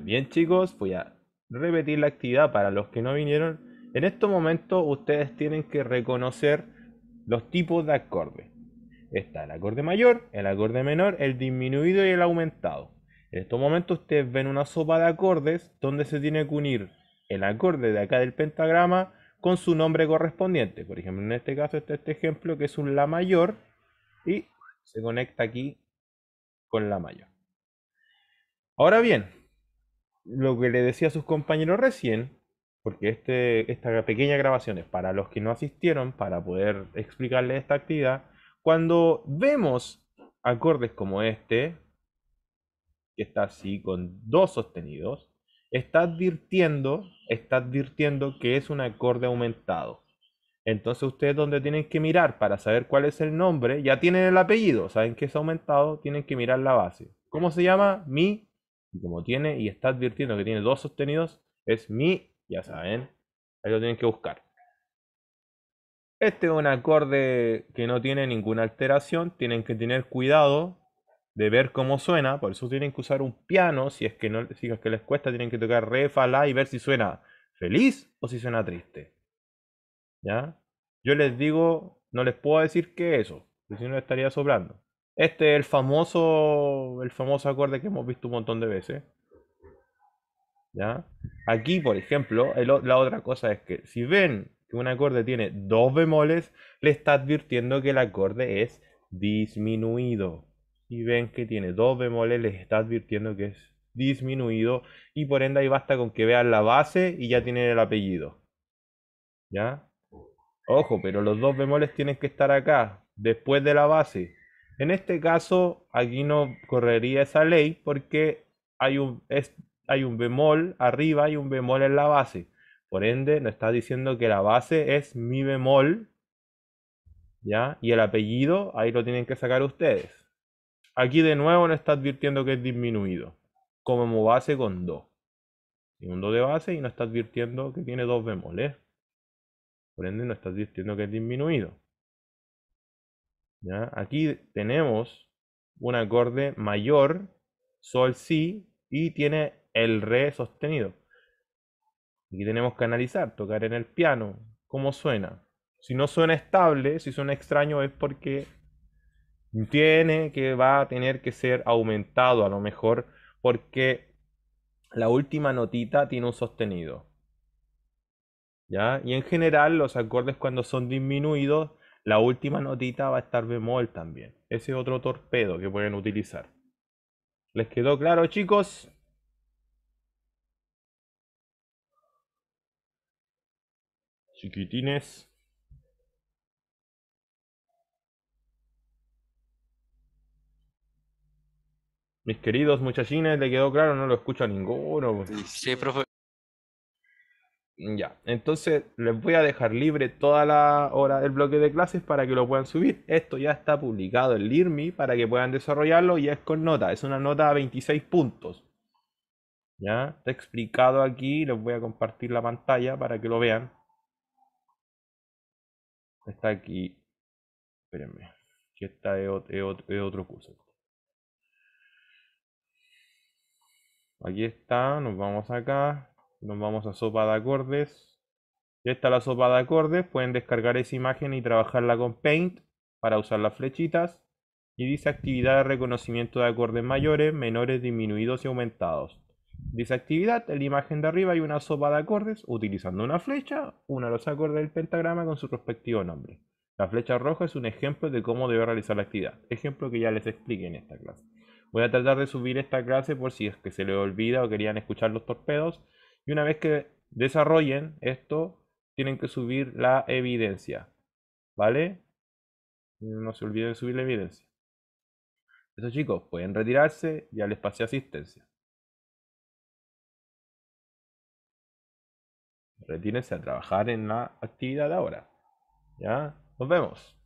bien chicos, voy a repetir la actividad para los que no vinieron. En estos momentos ustedes tienen que reconocer los tipos de acordes. Está el acorde mayor, el acorde menor, el disminuido y el aumentado. En estos momentos ustedes ven una sopa de acordes donde se tiene que unir el acorde de acá del pentagrama con su nombre correspondiente. Por ejemplo, en este caso está este ejemplo que es un La mayor y se conecta aquí con La mayor. Ahora bien, lo que le decía a sus compañeros recién, porque este, esta pequeña grabación es para los que no asistieron, para poder explicarles esta actividad, cuando vemos acordes como este, que está así con dos sostenidos, está advirtiendo, está advirtiendo que es un acorde aumentado. Entonces ustedes donde tienen que mirar para saber cuál es el nombre, ya tienen el apellido, saben que es aumentado, tienen que mirar la base. ¿Cómo se llama? Mi y como tiene y está advirtiendo que tiene dos sostenidos, es mi, ya saben, ahí lo tienen que buscar. Este es un acorde que no tiene ninguna alteración, tienen que tener cuidado de ver cómo suena, por eso tienen que usar un piano, si es que no si es que les cuesta tienen que tocar re, fa, la y ver si suena feliz o si suena triste. ¿Ya? Yo les digo, no les puedo decir que eso, si no estaría sobrando. Este es el famoso, el famoso acorde que hemos visto un montón de veces. ¿Ya? Aquí, por ejemplo, la otra cosa es que si ven que un acorde tiene dos bemoles, le está advirtiendo que el acorde es disminuido. Si ven que tiene dos bemoles, les está advirtiendo que es disminuido. Y por ende ahí basta con que vean la base y ya tienen el apellido. ¿Ya? Ojo, pero los dos bemoles tienen que estar acá, después de la base. En este caso, aquí no correría esa ley porque hay un, hay un bemol arriba y un bemol en la base. Por ende, nos está diciendo que la base es mi bemol, ¿ya? Y el apellido, ahí lo tienen que sacar ustedes. Aquí de nuevo no está advirtiendo que es disminuido, como base con 2. Y un de base y no está advirtiendo que tiene dos bemoles. Por ende, no está advirtiendo que es disminuido. Aquí tenemos un acorde mayor, sol, si, y tiene el re sostenido. Aquí tenemos que analizar, tocar en el piano, cómo suena. Si no suena estable, si suena extraño es porque tiene que va a tener que ser aumentado a lo mejor porque la última notita tiene un sostenido. ¿Ya? Y en general los acordes cuando son disminuidos la última notita va a estar bemol también. Ese es otro torpedo que pueden utilizar. ¿Les quedó claro, chicos? Chiquitines. Mis queridos muchachines, ¿le quedó claro? No lo escucho ninguno. Sí, profe. Ya, entonces les voy a dejar libre toda la hora del bloque de clases para que lo puedan subir. Esto ya está publicado en LIRMI para que puedan desarrollarlo y es con nota, es una nota a 26 puntos. Ya, está explicado aquí, les voy a compartir la pantalla para que lo vean. Está aquí. Espérenme, Aquí está de otro curso. Este. Aquí está, nos vamos acá, nos vamos a sopa de acordes. Ya está la sopa de acordes. Pueden descargar esa imagen y trabajarla con Paint para usar las flechitas. Y dice actividad de reconocimiento de acordes mayores, menores, disminuidos y aumentados. Dice actividad, en la imagen de arriba hay una sopa de acordes utilizando una flecha, una de los acordes del pentagrama con su respectivo nombre. La flecha roja es un ejemplo de cómo debe realizar la actividad, ejemplo que ya les expliqué en esta clase. Voy a tratar de subir esta clase por si es que se le olvida o querían escuchar los torpedos y una vez que desarrollen esto, tienen que subir la evidencia. ¿Vale? No se olviden de subir la evidencia. Eso chicos pueden retirarse, ya les pasé asistencia. Retírense a trabajar en la actividad ahora. ¿Ya? Nos vemos.